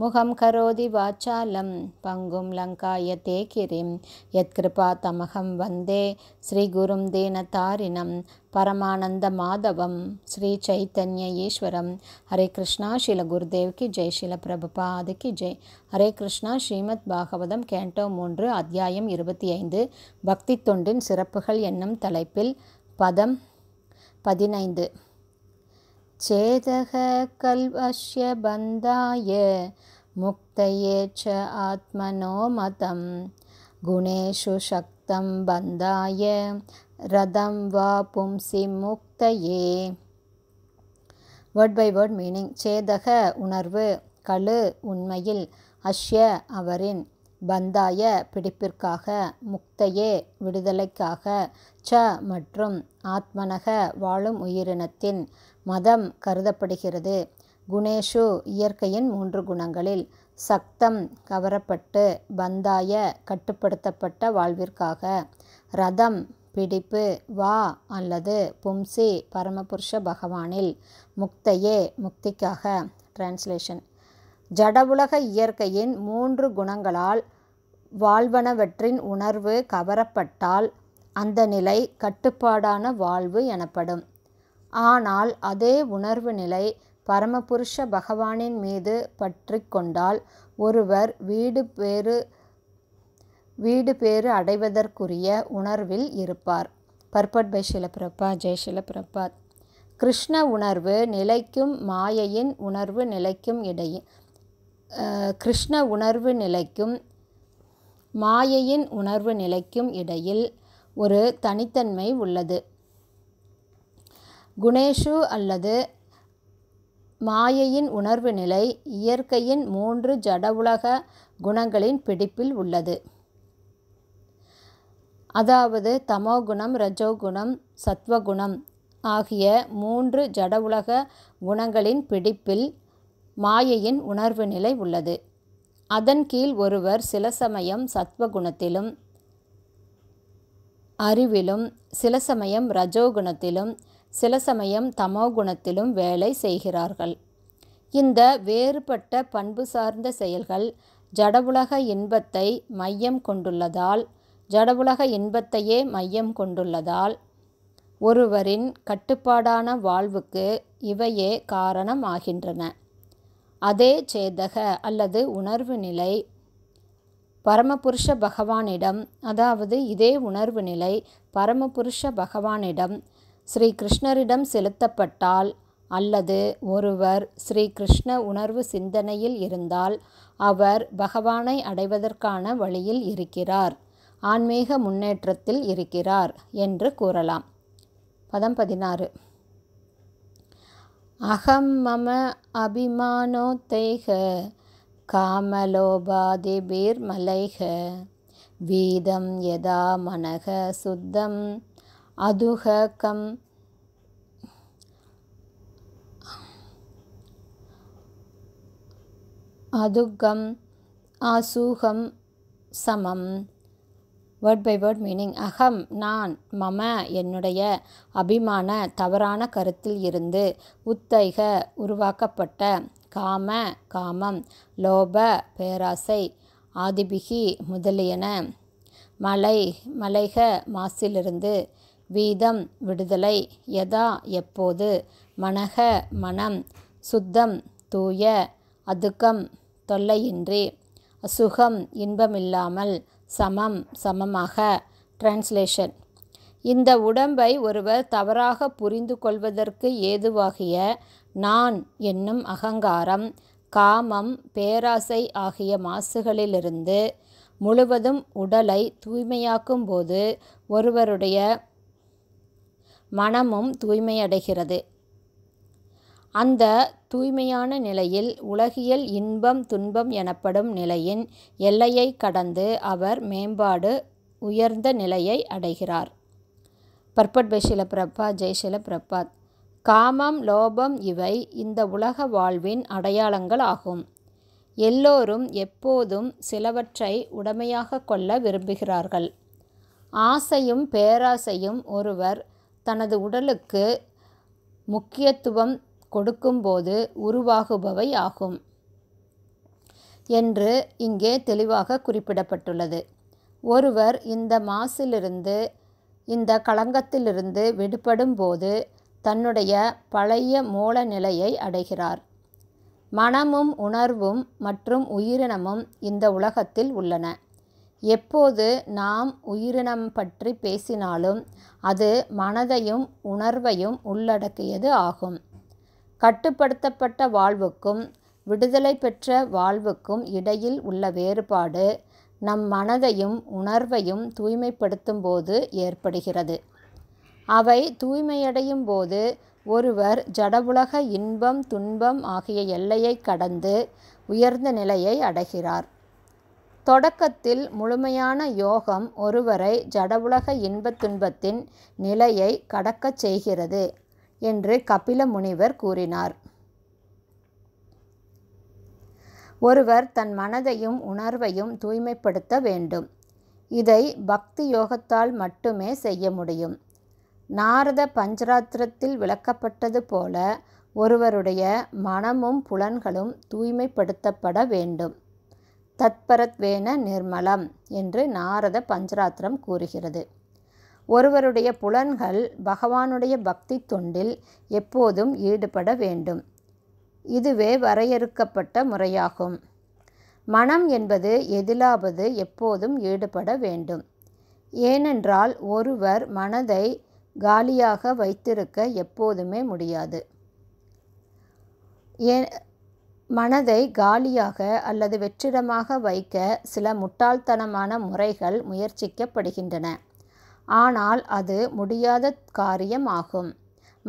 முகம் கரோதி வாச்சாலம் பங்கும் லங்காயத்தே கிரிம் யத்கிருபா தமகம் வந்தே ஸ்ரீகுரும் தீனதாரிணம் பரமானந்த மாதவம் ஸ்ரீ சைத்தன்ய ஈஸ்வரம் ஹரே கிருஷ்ணா ஷில குருதேவ்கி ஜெய் ஷில பிரபுபாதுக்கு ஜெய் ஹரே கிருஷ்ணா ஸ்ரீமத் பாகவதம் கேண்டோ மூன்று அத்தியாயம் இருபத்தி ஐந்து பக்தி தொண்டின் சிறப்புகள் என்னும் தலைப்பில் பதம் பதினைந்து चेदः कल्वस्य बन्धाय मुक्तये च आत्मनो मतं गुणेषु शक्तं बन्धाय ரதம் வா பும்சி முக்தையே வேர்ட் பை வேர்ட் மீனிங் சேதக உணர்வு கழு உண்மையில் அஷ்ய அவரின் பந்தாய பிடிப்பிற்காக முக்தையே விடுதலைக்காக ச மற்றும் ஆத்மனக வாழும் உயிரினத்தின் மதம் கருதப்படுகிறது குணேஷு இயற்கையின் மூன்று குணங்களில் சக்தம் கவரப்பட்டு பந்தாய கட்டுப்படுத்தப்பட்ட வாழ்விற்காக ரதம் பிடிப்பு வா அல்லது பும்சி பரமபுருஷ பகவானில் முக்தையே முக்திக்காக டிரான்ஸ்லேஷன் ஜடவுலக இயற்கையின் மூன்று குணங்களால் வாழ்வனவற்றின் உணர்வு கவரப்பட்டால் அந்த நிலை கட்டுப்பாடான வாழ்வு எனப்படும் ஆனால் அதே உணர்வு நிலை பரமபுருஷ பகவானின் மீது பற்றி கொண்டால் ஒருவர் வீடு பேறு வீடு பேறு அடைவதற்குரிய உணர்வில் இருப்பார் பர்பட் பை ஷிலபிரபா ஜெய் ஷிலபிரபாத் கிருஷ்ண உணர்வு நிலைக்கும் மாயையின் உணர்வு நிலைக்கும் இடையே கிருஷ்ண உணர்வு நிலைக்கும் மாயையின் உணர்வு நிலைக்கும் இடையில் ஒரு தனித்தன்மை உள்ளது குணேஷு அல்லது மாயையின் உணர்வு நிலை இயற்கையின் மூன்று ஜடவுலக குணங்களின் பிடிப்பில் உள்ளது அதாவது தமோகுணம் ரஜோகுணம் சத்வகுணம் ஆகிய மூன்று ஜடவுலக குணங்களின் பிடிப்பில் மாயையின் உணர்வு நிலை உள்ளது அதன் கீழ் ஒருவர் சில சமயம் சத்வகுணத்திலும் அறிவிலும் சில சமயம் ரஜோகுணத்திலும் சில சமயம் தமோகுணத்திலும் வேலை செய்கிறார்கள் இந்த வேறுபட்ட பண்பு சார்ந்த செயல்கள் ஜடவுலக இன்பத்தை மையம் கொண்டுள்ளதால் ஜடவுலக இன்பத்தையே மையம் கொண்டுள்ளதால் ஒருவரின் கட்டுப்பாடான வாழ்வுக்கு இவையே காரணம் ஆகின்றன அதே சேதக அல்லது உணர்வு நிலை பரமபுருஷ பகவானிடம் அதாவது இதே உணர்வு நிலை பரமபுருஷ பகவானிடம் ஸ்ரீ கிருஷ்ணரிடம் செலுத்தப்பட்டால் அல்லது ஒருவர் ஸ்ரீ கிருஷ்ண உணர்வு சிந்தனையில் இருந்தால் அவர் பகவானை அடைவதற்கான வழியில் இருக்கிறார் ஆன்மீக முன்னேற்றத்தில் இருக்கிறார் என்று கூறலாம் பதம் பதினாறு அகம் மம அபிமானோத்தைக காமலோபாதிபீர்மலைக வீதம் யதா மனக சுத்தம் அதுக கம் அதுகம் ஆசூகம் சமம் வேர்ட் பை வேர்ட் மீனிங் அகம் நான் மம என்னுடைய அபிமான தவறான கருத்தில் இருந்து உத்தைக உருவாக்கப்பட்ட காம காமம் லோப பேராசை ஆதிபிகி முதலியன மலை மலைக மாசிலிருந்து வீதம் விடுதலை எதா எப்போது மனக மனம் சுத்தம் தூய அதுக்கம் தொல்லையின்றி சுகம் இன்பமில்லாமல் சமம் சமமாக டிரான்ஸ்லேஷன் இந்த உடம்பை ஒருவர் தவறாக புரிந்து கொள்வதற்கு ஏதுவாகிய நான் என்னும் அகங்காரம் காமம் பேராசை ஆகிய மாசுகளிலிருந்து முழுவதும் உடலை தூய்மையாக்கும் போது ஒருவருடைய மனமும் தூய்மையடைகிறது அந்த தூய்மையான நிலையில் உலகியல் இன்பம் துன்பம் எனப்படும் நிலையின் எல்லையை கடந்து அவர் மேம்பாடு உயர்ந்த நிலையை அடைகிறார் பர்பட் பைஷில பிரபா ஜெய்சில பிரபாத் காமம் லோபம் இவை இந்த உலக வாழ்வின் அடையாளங்கள் ஆகும் எல்லோரும் எப்போதும் சிலவற்றை உடமையாக கொள்ள விரும்புகிறார்கள் ஆசையும் பேராசையும் ஒருவர் தனது உடலுக்கு முக்கியத்துவம் கொடுக்கும்போது உருவாகுபவை ஆகும் என்று இங்கே தெளிவாக குறிப்பிடப்பட்டுள்ளது ஒருவர் இந்த மாசிலிருந்து இந்த களங்கத்திலிருந்து விடுபடும் போது தன்னுடைய பழைய மூல நிலையை அடைகிறார் மனமும் உணர்வும் மற்றும் உயிரினமும் இந்த உலகத்தில் உள்ளன எப்போது நாம் உயிரினம் பற்றி பேசினாலும் அது மனதையும் உணர்வையும் உள்ளடக்கியது ஆகும் கட்டுப்படுத்தப்பட்ட வாழ்வுக்கும் விடுதலை பெற்ற வாழ்வுக்கும் இடையில் உள்ள வேறுபாடு நம் மனதையும் உணர்வையும் தூய்மைப்படுத்தும் போது ஏற்படுகிறது அவை தூய்மையடையும் போது ஒருவர் ஜடவுலக இன்பம் துன்பம் ஆகிய எல்லையை கடந்து உயர்ந்த நிலையை அடைகிறார் தொடக்கத்தில் முழுமையான யோகம் ஒருவரை ஜடவுலக இன்பத் துன்பத்தின் நிலையை கடக்கச் செய்கிறது என்று கபில முனிவர் கூறினார் ஒருவர் தன் மனதையும் உணர்வையும் தூய்மைப்படுத்த வேண்டும் இதை பக்தி யோகத்தால் மட்டுமே செய்ய முடியும் நாரத பஞ்சராத்திரத்தில் விளக்கப்பட்டது போல ஒருவருடைய மனமும் புலன்களும் தூய்மைப்படுத்தப்பட வேண்டும் தத்பரத்வேன நிர்மலம் என்று நாரத பஞ்சராத்திரம் கூறுகிறது ஒருவருடைய புலன்கள் பகவானுடைய பக்தி தொண்டில் எப்போதும் ஈடுபட வேண்டும் இதுவே வரையறுக்கப்பட்ட முறையாகும் மனம் என்பது எதிலாவது எப்போதும் ஈடுபட வேண்டும் ஏனென்றால் ஒருவர் மனதை காலியாக வைத்திருக்க எப்போதுமே முடியாது ஏ மனதை காலியாக அல்லது வெற்றிடமாக வைக்க சில முட்டாள்தனமான முறைகள் முயற்சிக்கப்படுகின்றன ஆனால் அது முடியாத காரியம் ஆகும்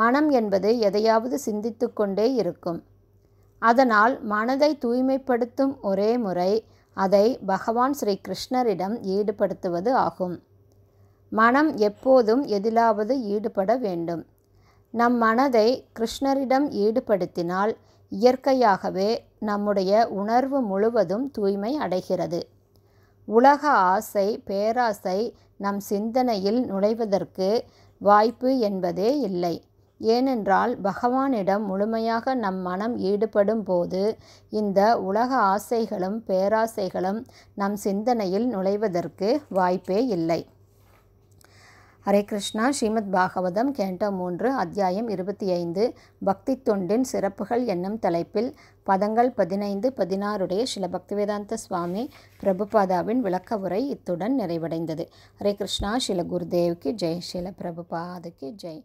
மனம் என்பது எதையாவது சிந்தித்து கொண்டே இருக்கும் அதனால் மனதை தூய்மைப்படுத்தும் ஒரே முறை அதை பகவான் ஸ்ரீ கிருஷ்ணரிடம் ஈடுபடுத்துவது ஆகும் மனம் எப்போதும் எதிலாவது ஈடுபட வேண்டும் நம் மனதை கிருஷ்ணரிடம் ஈடுபடுத்தினால் இயற்கையாகவே நம்முடைய உணர்வு முழுவதும் தூய்மை அடைகிறது உலக ஆசை பேராசை நம் சிந்தனையில் நுழைவதற்கு வாய்ப்பு என்பதே இல்லை ஏனென்றால் பகவானிடம் முழுமையாக நம் மனம் ஈடுபடும் போது இந்த உலக ஆசைகளும் பேராசைகளும் நம் சிந்தனையில் நுழைவதற்கு வாய்ப்பே இல்லை ஹரே கிருஷ்ணா ஸ்ரீமத் பாகவதம் கேண்டோ மூன்று அத்தியாயம் இருபத்தி ஐந்து பக்தி தொண்டின் சிறப்புகள் என்னும் தலைப்பில் பதங்கள் பதினைந்து பதினாறுடைய ஸ்ரீல பக்திவேதாந்த சுவாமி பிரபுபாதாவின் விளக்க உரை இத்துடன் நிறைவடைந்தது ஹரே கிருஷ்ணா ஸ்ரீல குருதேவ்க்கு ஜெய் ஸ்ரீல பிரபுபாதுக்கு ஜெய்